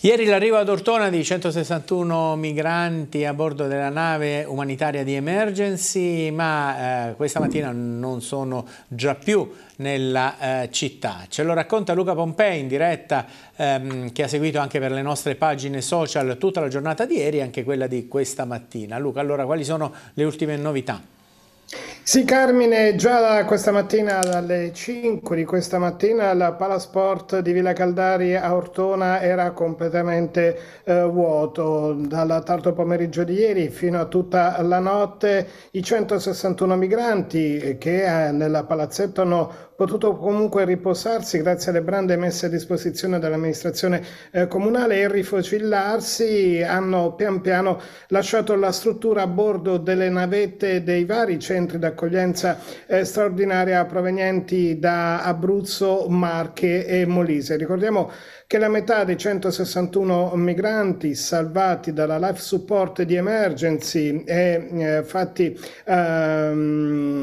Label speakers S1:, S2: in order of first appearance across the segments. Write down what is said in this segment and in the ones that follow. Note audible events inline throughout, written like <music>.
S1: Ieri l'arrivo ad Ortona di 161 migranti a bordo della nave umanitaria di emergency, ma eh, questa mattina non sono già più nella eh, città. Ce lo racconta Luca Pompei in diretta ehm, che ha seguito anche per le nostre pagine social tutta la giornata di ieri e anche quella di questa mattina. Luca, allora quali sono le ultime novità?
S2: Sì, Carmine, già da questa mattina, alle 5 di questa mattina, la palasport di Villa Caldari a Ortona era completamente eh, vuoto. Dal tardo pomeriggio di ieri fino a tutta la notte i 161 migranti che eh, nella palazzetto hanno potuto comunque riposarsi grazie alle brande messe a disposizione dall'amministrazione eh, comunale e rifocillarsi hanno pian piano lasciato la struttura a bordo delle navette dei vari centri d'accoglienza accoglienza eh, straordinaria provenienti da Abruzzo, Marche e Molise. Ricordiamo che la metà dei 161 migranti salvati dalla Life Support di Emergency e eh, fatti ehm,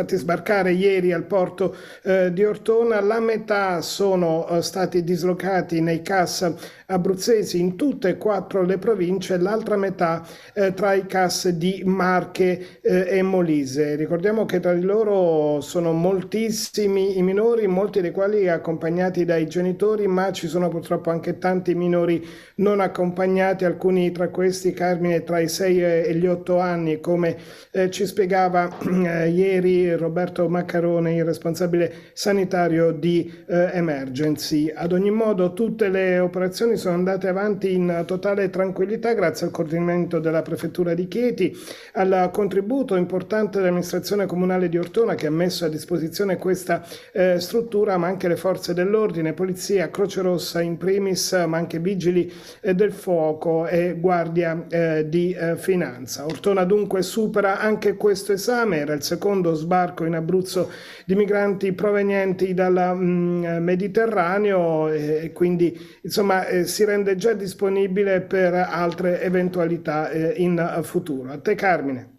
S2: fatti sbarcare ieri al porto eh, di Ortona, la metà sono eh, stati dislocati nei CAS abruzzesi in tutte e quattro le province, l'altra metà eh, tra i CAS di Marche eh, e Molise. Ricordiamo che tra di loro sono moltissimi i minori, molti dei quali accompagnati dai genitori, ma ci sono purtroppo anche tanti minori non accompagnati, alcuni tra questi Carmine tra i 6 e gli 8 anni, come eh, ci spiegava <clears throat> eh, ieri Roberto Maccarone, il responsabile sanitario di eh, Emergency. Ad ogni modo tutte le operazioni sono andate avanti in totale tranquillità grazie al coordinamento della Prefettura di Chieti, al contributo importante dell'amministrazione comunale di Ortona che ha messo a disposizione questa eh, struttura, ma anche le forze dell'ordine, polizia, Croce Rossa in primis, ma anche vigili eh, del fuoco e guardia eh, di eh, finanza. Ortona dunque supera anche questo esame, era il secondo sbaglio sbarco in Abruzzo di migranti provenienti dal mm, Mediterraneo eh, e quindi insomma eh, si rende già disponibile per altre eventualità eh, in futuro. A te Carmine.